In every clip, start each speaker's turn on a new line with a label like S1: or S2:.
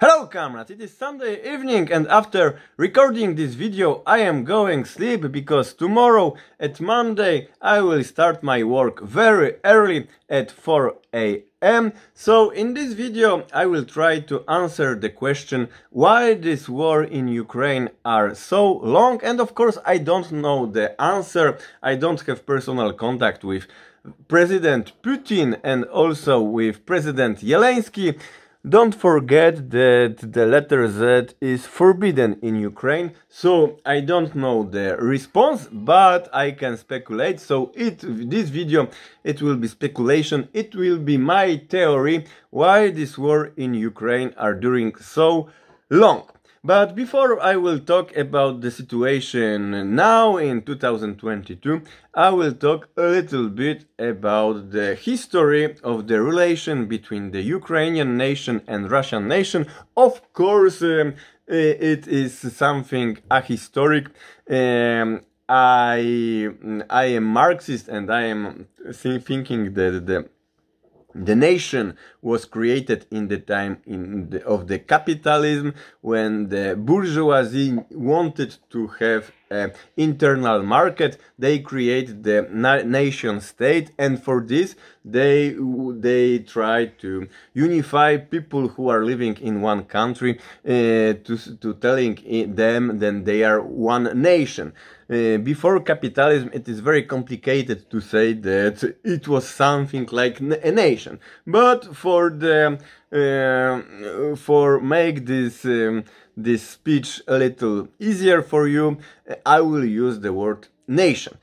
S1: Hello comrades, it is Sunday evening and after recording this video I am going sleep because tomorrow at Monday I will start my work very early at 4 am. So in this video I will try to answer the question why this war in Ukraine are so long and of course I don't know the answer, I don't have personal contact with President Putin and also with President Zelensky don't forget that the letter Z is forbidden in Ukraine, so I don't know the response, but I can speculate. So it this video it will be speculation, it will be my theory why this war in Ukraine are during so long. But before I will talk about the situation now in 2022, I will talk a little bit about the history of the relation between the Ukrainian nation and Russian nation. Of course, um, it is something ahistoric. Um, I I am Marxist and I am thinking that the the nation was created in the time in the, of the capitalism when the bourgeoisie wanted to have an internal market. They created the na nation state, and for this they they try to unify people who are living in one country uh, to to telling them that they are one nation uh, before capitalism, it is very complicated to say that it was something like a nation. But for the uh, for make this um, this speech a little easier for you, I will use the word nation.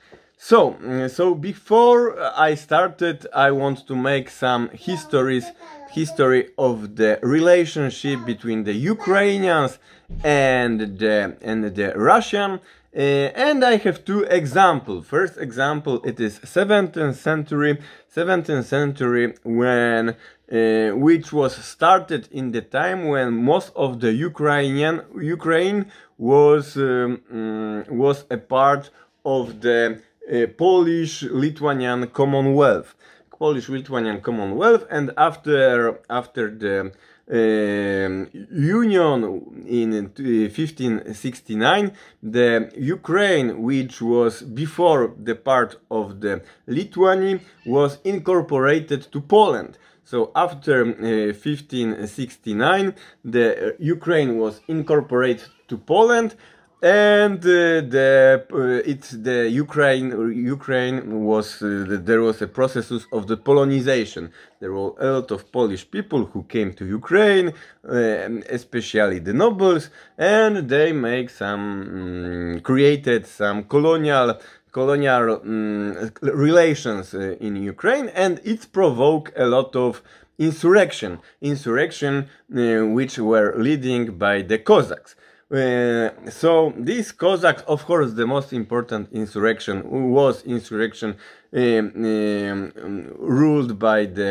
S1: So, mm, so before I started, I want to make some histories, history of the relationship between the Ukrainians and the, and the Russian. Uh, and I have two examples. First example, it is 17th century, 17th century when uh, which was started in the time when most of the Ukrainian Ukraine was um, um, was a part of the uh, Polish-Lithuanian Commonwealth, Polish-Lithuanian Commonwealth, and after after the um, union in 1569, the Ukraine, which was before the part of the Lithuania, was incorporated to Poland. So after 1569, uh, the Ukraine was incorporated to Poland and uh, the uh, it the Ukraine Ukraine was uh, there was a process of the Polonization. There were a lot of Polish people who came to Ukraine, um, especially the nobles, and they make some um, created some colonial colonial um, relations uh, in Ukraine, and it provoked a lot of insurrection, insurrection uh, which were leading by the Cossacks. Uh, so these Cossacks, of course, the most important insurrection was insurrection um, um, ruled by the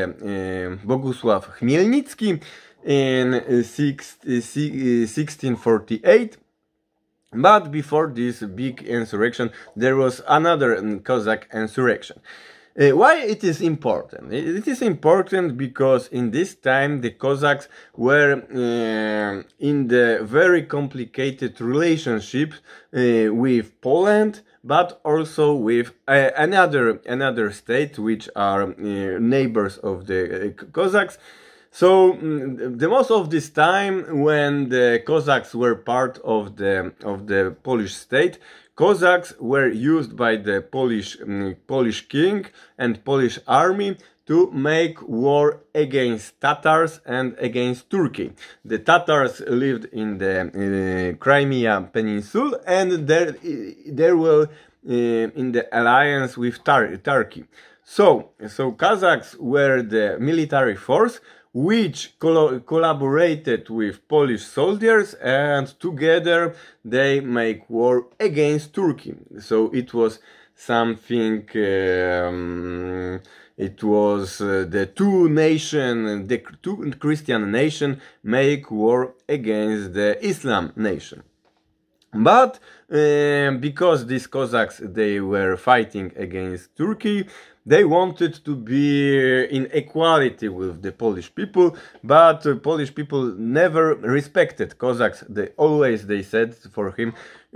S1: Boguslav um, Bogusław Chmielnicki in 1648. Uh, uh, but before this big insurrection, there was another Cossack um, insurrection. Uh, why it is important? It is important because in this time the Cossacks were uh, in the very complicated relationship uh, with Poland, but also with uh, another another state which are uh, neighbors of the uh, Cossacks. So mm, the most of this time when the Cossacks were part of the of the Polish state, Cossacks were used by the Polish, um, Polish king and Polish army to make war against Tatars and against Turkey. The Tatars lived in the uh, Crimea Peninsula and there, eh, there were uh, in the alliance with Tar Turkey. So, so Kazakhs were the military force which collaborated with Polish soldiers and together they make war against Turkey. So it was something, um, it was uh, the two nation, the two Christian nation make war against the Islam nation. But uh, because these Cossacks they were fighting against Turkey, they wanted to be in equality with the Polish people, but Polish people never respected Cossacks. They always they said for him,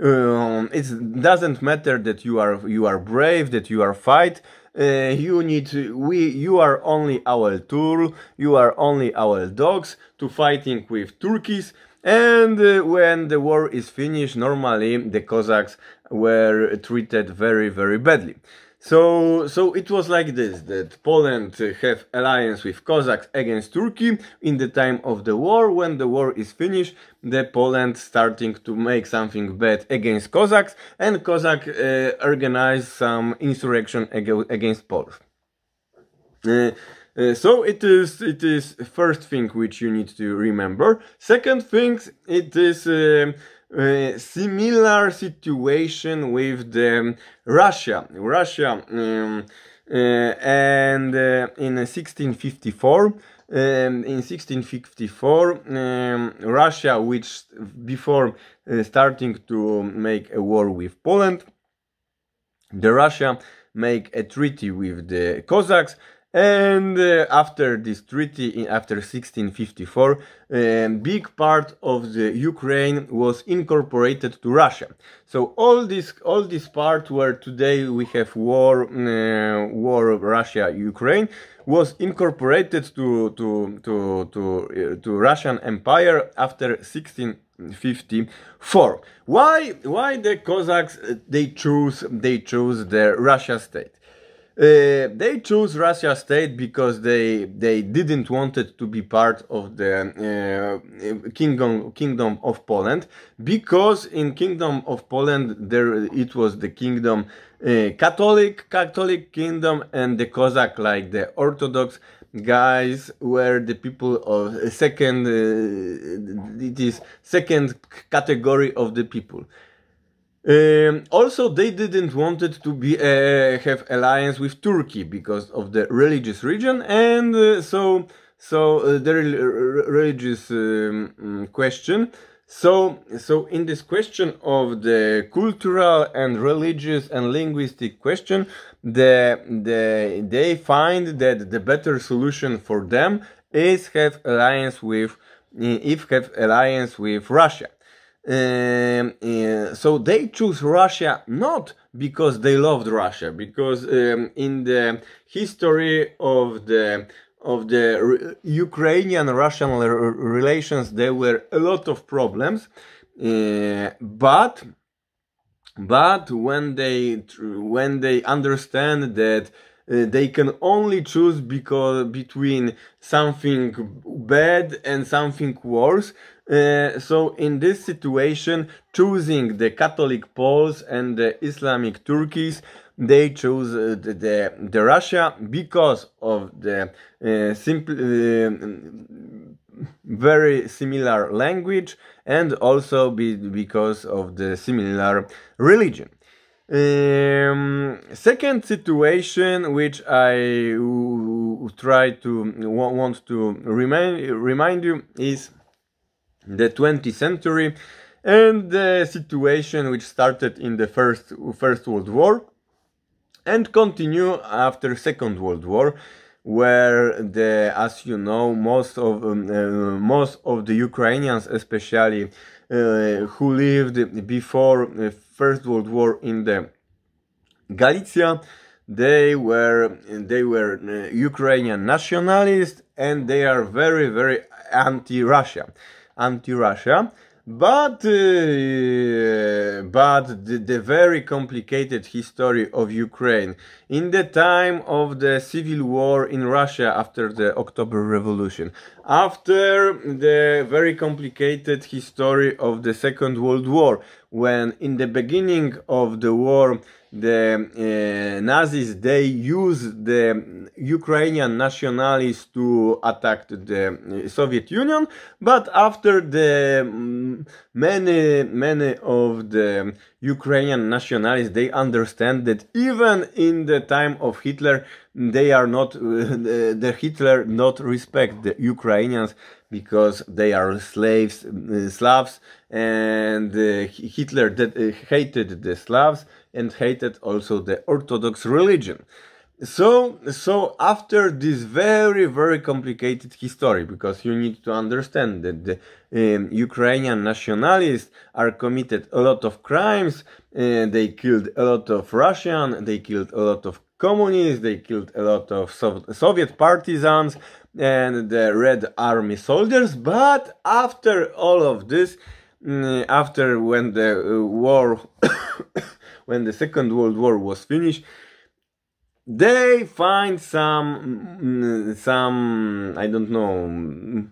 S1: um, it doesn't matter that you are you are brave, that you are fight. Uh, you need we you are only our tool you are only our dogs to fighting with turkeys and uh, when the war is finished normally the cossacks were treated very very badly so, so it was like this, that Poland have alliance with Cossacks against Turkey in the time of the war. When the war is finished, the Poland starting to make something bad against Cossacks and Cossack uh, organize some insurrection against Poland. Uh, uh, so it is it is first thing which you need to remember. Second thing, it is um, similar situation with the um, Russia. Russia um, uh, and uh, in 1654, um, in 1654, um, Russia, which before uh, starting to make a war with Poland, the Russia make a treaty with the Cossacks and uh, after this treaty, after 1654, a um, big part of the Ukraine was incorporated to Russia. So all this, all this part where today we have war, uh, war Russia Ukraine, was incorporated to to to to, uh, to Russian Empire after 1654. 16- 54 why why the cossacks uh, they choose they choose the russia state uh, they chose Russia state because they they didn't want it to be part of the uh, kingdom kingdom of Poland because in kingdom of Poland there it was the kingdom uh, Catholic Catholic kingdom and the Cossack like the Orthodox guys were the people of uh, second uh, it is second category of the people. Um, also, they didn't want it to be uh, have alliance with Turkey because of the religious region, and uh, so so uh, the religious um, mm, question. So so in this question of the cultural and religious and linguistic question, the, the they find that the better solution for them is have alliance with if have alliance with Russia. Um, uh, so they choose Russia not because they loved Russia, because um, in the history of the of the Ukrainian-Russian relations, there were a lot of problems, uh, but but when they when they understand that uh, they can only choose because between something bad and something worse uh, so in this situation, choosing the Catholic Poles and the Islamic Turkeys, they chose uh, the, the, the, Russia because of the uh, simple, uh, very similar language and also be, because of the similar religion. Um, second situation which I try to want to remind remind you is the 20th century and the situation which started in the first first world war and continue after second world war where the as you know most of um, uh, most of the ukrainians especially uh, who lived before the first world war in the galicia they were they were uh, ukrainian nationalists and they are very very anti russia anti-Russia. But uh, but the, the, very complicated history of Ukraine in the time of the civil war in Russia after the October Revolution, after the very complicated history of the Second World War, when in the beginning of the war, the uh, Nazis they used the Ukrainian nationalists to attack the eh, Soviet Union, but after the mm, many many of the Ukrainian nationalists they understand that even in the time of Hitler they are not the Hitler not respect the Ukrainians because they are slaves uh, Slavs and uh, Hitler uh, hated the Slavs and hated also the Orthodox religion so so after this very very complicated history because you need to understand that the um, ukrainian nationalists are committed a lot of crimes uh, they killed a lot of russian they killed a lot of communists, they killed a lot of Soviet partisans and the Red Army soldiers, but after all of this, mm, after when the uh, war, when the Second World War was finished, they find some, mm, mm, some, I don't know,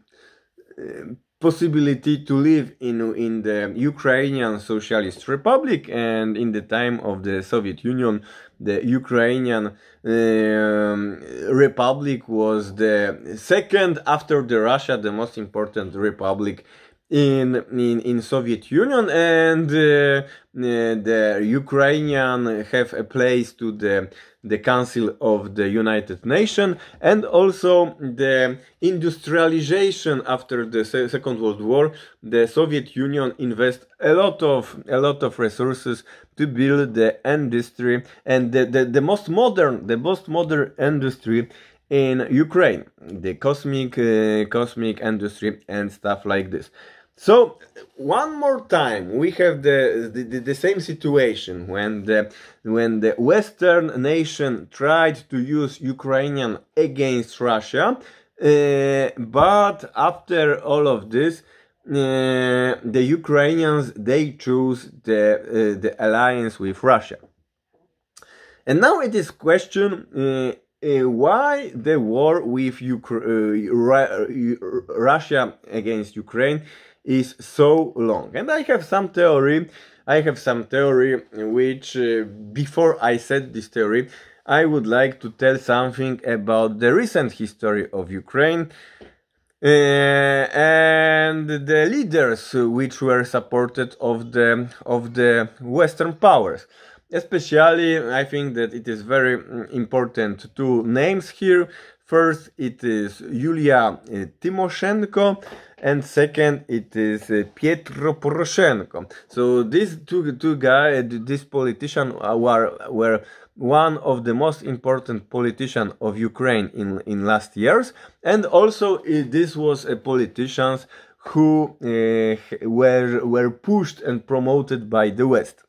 S1: possibility to live in, in the Ukrainian Socialist Republic and in the time of the Soviet Union the Ukrainian um, republic was the second after the Russia the most important republic in in, in Soviet Union and uh, uh, the Ukrainian have a place to the the Council of the United Nations and also the industrialization after the Second World War the Soviet Union invest a lot of a lot of resources to build the industry and the, the, the most modern the most modern industry in Ukraine, the cosmic uh, cosmic industry and stuff like this. So one more time, we have the, the, the, same situation when the when the Western nation tried to use Ukrainian against Russia, uh, but after all of this, uh, the Ukrainians they choose the uh, the alliance with Russia. And now it is question: uh, uh, why the war with uh, Ra- uh, Russia against Ukraine is so long. And I have some theory. I have some theory which, uh, before I said this theory, I would like to tell something about the recent history of Ukraine. Uh, and the leaders which were supported of the of the western powers Especially, I think that it is very mm, important two names here. First, it is Yulia eh, Tymoshenko, and second, it is eh, Pietro Poroshenko. So these two two guys, eh, this politician, uh, were were one of the most important politicians of Ukraine in in last years, and also this was a politicians who uh, were were pushed and promoted by the West.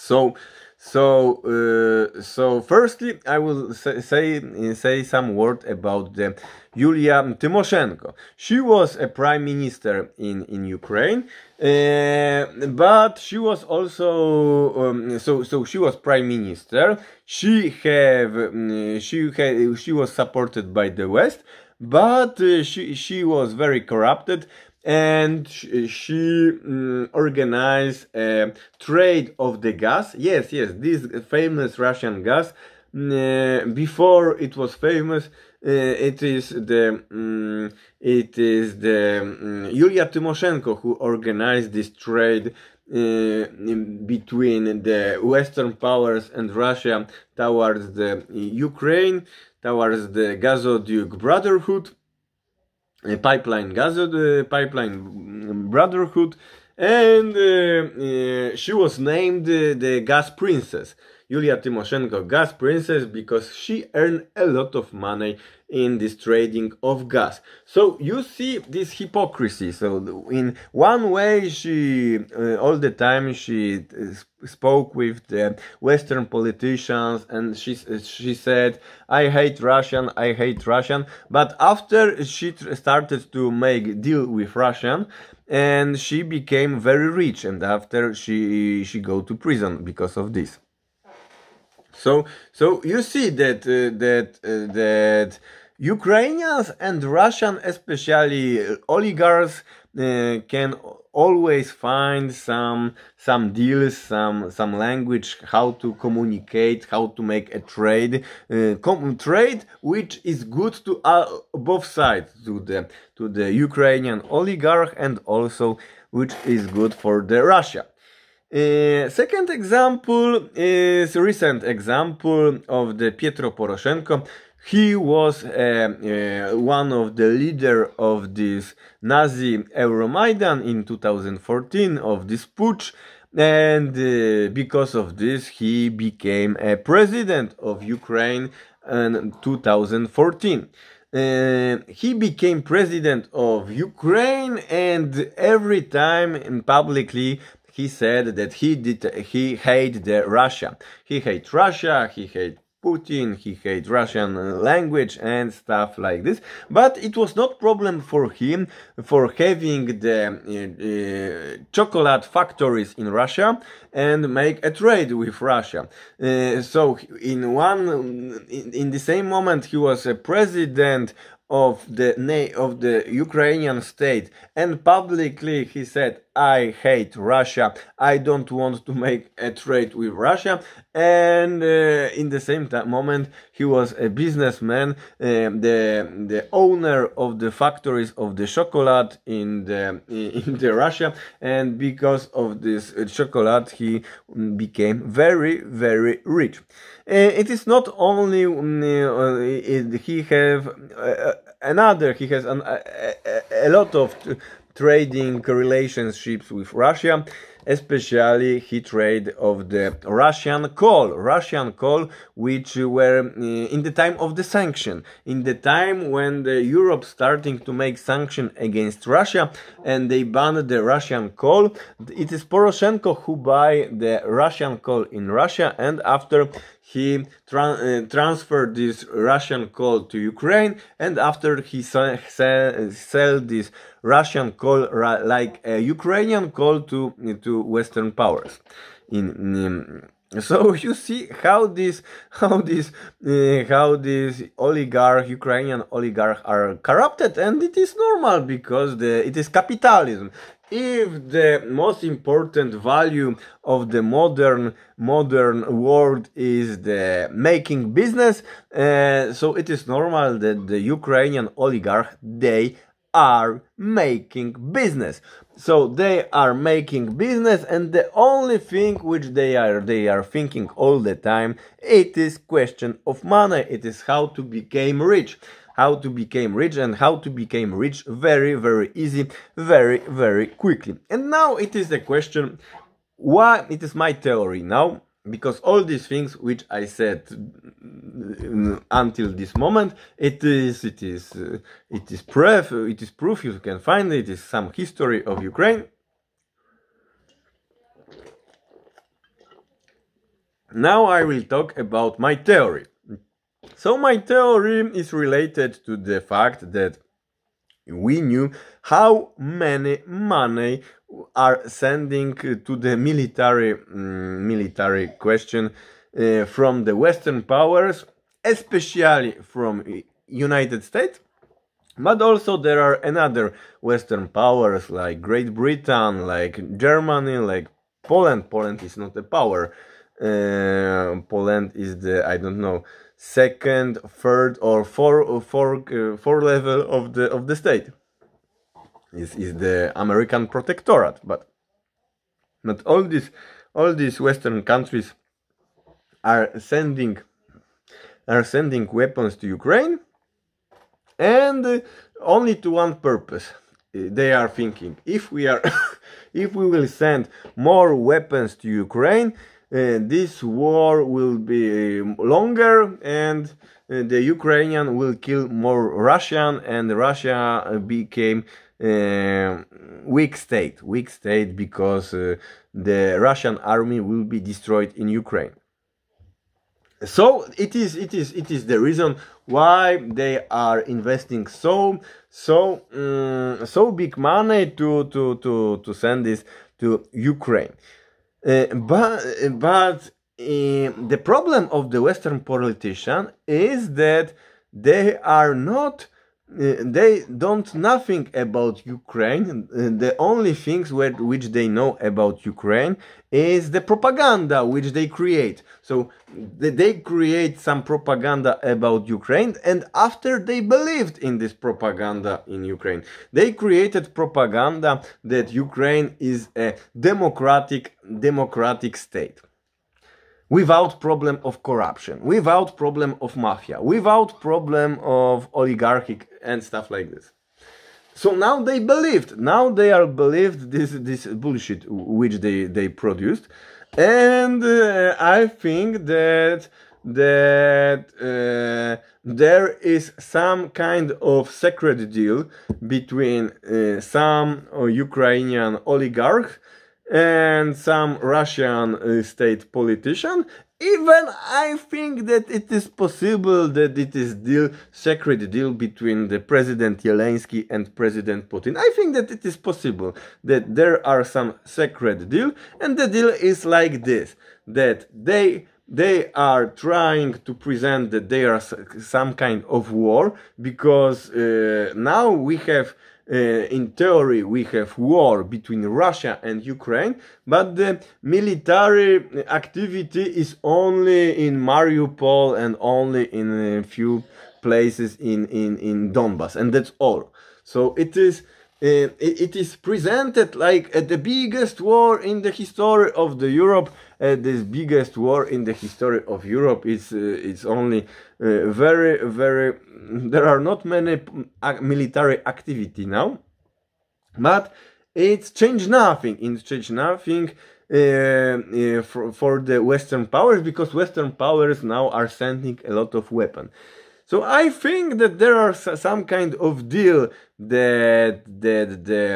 S1: So, so, uh, so firstly, I will say, say, some word about the Yulia Tymoshenko. She was a prime minister in, in Ukraine, uh, but she was also, um, so, so she was prime minister. She have, mm, she had, she was supported by the West, but uh, she, she was very corrupted and she, um, organized a trade of the gas. Yes, yes, this famous Russian gas. Mm, uh, before it was famous, uh, it is the um, it is the um, Yulia Tymoshenko who organized this trade uh, between the Western powers and Russia towards the Ukraine, towards the Gazoduke brotherhood. Uh, pipeline Gazette, uh, Pipeline mm, Brotherhood, and uh, she was named the Gas Princess. Yulia Tymoshenko gas princess because she earned a lot of money in this trading of gas. So you see this hypocrisy. So in one way, she uh, all the time she uh, spoke with the Western politicians, and she uh, she said, "I hate Russian, I hate Russian." But after she started to make deal with Russian, and she became very rich, and after she she go to prison because of this. So, so you see that uh, that uh, that Ukrainians and Russian, especially uh, oligarchs, uh, can always find some some deals, some some language, how to communicate, how to make a trade, uh, trade which is good to uh, both sides, to the to the Ukrainian oligarch and also which is good for the Russia. Eh, second example is recent example of the Pietro Poroshenko. He was uh, uh, one of the leader of this Nazi Euromaidan in 2014 of this putsch and because of this he became a president of Ukraine in 2014. Uh, he became president of Ukraine and every time publicly he said that he did he hate the Russia. He hates Russia. He hates Putin, he hates Russian language and stuff like this. But it was not problem for him for having the uh, uh, chocolate factories in Russia and make a trade with Russia. Uh, so in one in, in the same moment he was a president of the of the Ukrainian state and publicly he said I hate Russia, I don't want to make a trade with Russia. And uh, in the same moment, he was a businessman, uh, the, the owner of the factories of the chocolate in the, in the Russia. And because of this chocolate, he mm, became very, very rich. Uh, it is not only mm, uh, he have uh, another, he has an, a, a, a lot of trading relationships with Russia, especially he trade of the Russian coal, Russian coal, which were eh, in the time of the sanction, in the time when the Europe starting to make sanction against Russia and they banned the Russian coal. It is Poroshenko who buy the Russian coal in Russia and after he tra uh, transferred this Russian coal to Ukraine and after he sell, sell, this Russian coal like a uh, Ukrainian coal to, to Western powers. In, in so you see how this how this uh, how this oligarch ukrainian oligarch are corrupted and it is normal because the, it is capitalism if the most important value of the modern modern world is the making business uh, so it is normal that the ukrainian oligarch they are making business so they are making business and the only thing which they are they are thinking all the time it is question of money it is how to become rich how to become rich and how to become rich very, very easy, very, very quickly. And now it is the question why it is my theory now because all these things which I said until this moment, it is it is uh, it is proof. It is proof you can find it is some history of Ukraine. Now I will talk about my theory. So my theory is related to the fact that we knew how many money are sending to the military mm, military question uh, from the western powers especially from united states but also there are another western powers like great britain like germany like poland poland is not a power uh, poland is the i don't know second, third, or four, four, uh, four level of the of the state. Is is the American protectorate, but but all these all these Western countries are sending are sending weapons to Ukraine, and only to one purpose. Uh, they are thinking if we are if we will send more weapons to Ukraine, uh, this war will be um, longer and uh, the Ukrainian will kill more Russian and Russia uh, became uh, weak state, weak state because uh, the Russian army will be destroyed in Ukraine. So it is, it is, it is the reason why they are investing so, so, um, so big money to to to to send this to Ukraine. Uh, but but um, the problem of the Western politician is that they are not uh, they don't nothing about Ukraine. Uh, the only things which they know about Ukraine is the propaganda which they create. So they create some propaganda about Ukraine, and after they believed in this propaganda in Ukraine, they created propaganda that Ukraine is a democratic democratic state without problem of corruption, without problem of mafia, without problem of oligarchic and stuff like this. So now they believed, now they are believed this, this bullshit which they, they produced. And uh, I think that that uh, there is some kind of secret deal between uh, some uh, Ukrainian oligarch and some Russian uh, state politician. Even I think that it is possible that it is deal secret deal between the President Zelensky and President Putin. I think that it is possible that there are some secret deal, and the deal is like this: that they they are trying to present that they are some kind of war because uh, now we have uh, in theory we have war between Russia and Ukraine, but the military activity is only in Mariupol and only in a few places in, in, in Donbass, and that's all. So it is uh, it, it is presented like uh, the biggest war in the history of the Europe. Uh, this biggest war in the history of Europe is uh, it's only uh, very very there are not many uh, military activity now but it's changed nothing it's changed nothing uh, uh, for, for the western powers because western powers now are sending a lot of weapons so I think that there are some kind of deal that that the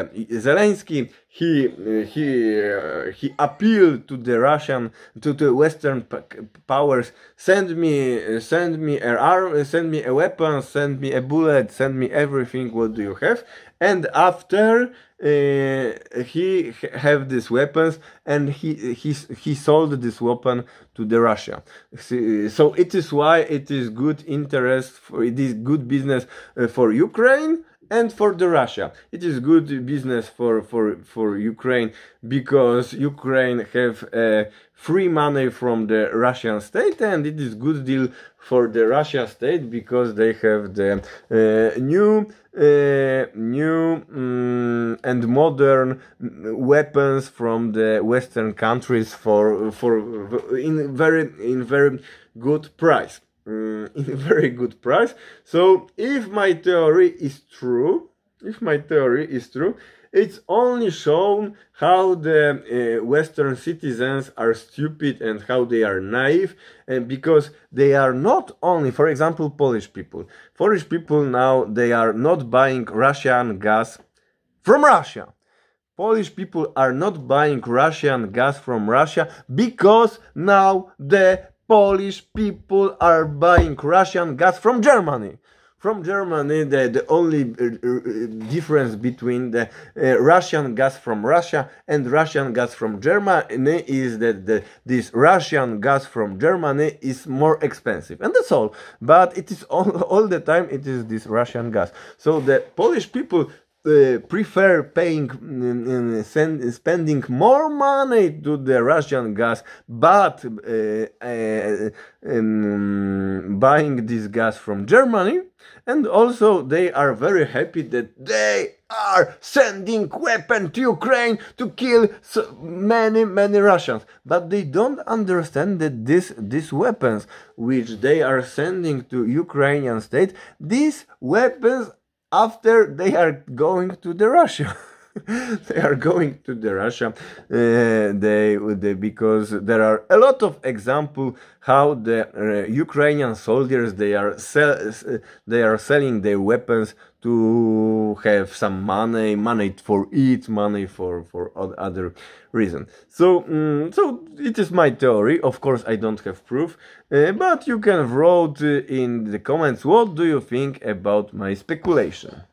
S1: Zelensky he he uh, he appealed to the Russian to the Western powers. Send me uh, send me a arm, uh, send me a weapon, send me a bullet, send me everything. What do you have? And after uh, he have these weapons and he he he sold this weapon to the Russia. So it is why it is good interest for it is good business uh, for Ukraine and for the Russia. It is good business for, for, for Ukraine because Ukraine have uh, free money from the Russian state and it is good deal for the Russia state because they have the uh, new uh, new um, and modern weapons from the western countries for for in very in very good price um, in a very good price. So if my theory is true, if my theory is true, it's only shown how the uh, Western citizens are stupid and how they are naive, and because they are not only, for example, Polish people. Polish people now they are not buying Russian gas from Russia. Polish people are not buying Russian gas from Russia because now the Polish people are buying Russian gas from Germany. From Germany, the, the only uh, uh, difference between the uh, Russian gas from Russia and Russian gas from Germany is that the, this Russian gas from Germany is more expensive. And that's all. But it is all, all the time, it is this Russian gas. So the Polish people uh, prefer paying mm, mm, send, spending more money to the Russian gas, but uh, uh, um, buying this gas from Germany. And also, they are very happy that they are sending weapons to Ukraine to kill so many, many Russians. But they don't understand that this, these weapons which they are sending to Ukrainian state, these weapons after they are going to the Russia. they are going to the Russia. Uh, they, they, because there are a lot of example how the uh, Ukrainian soldiers they are sell, uh, they are selling their weapons to have some money, money for eat, money for for other reason. So um, so it is my theory. Of course, I don't have proof, uh, but you can vote in the comments what do you think about my speculation.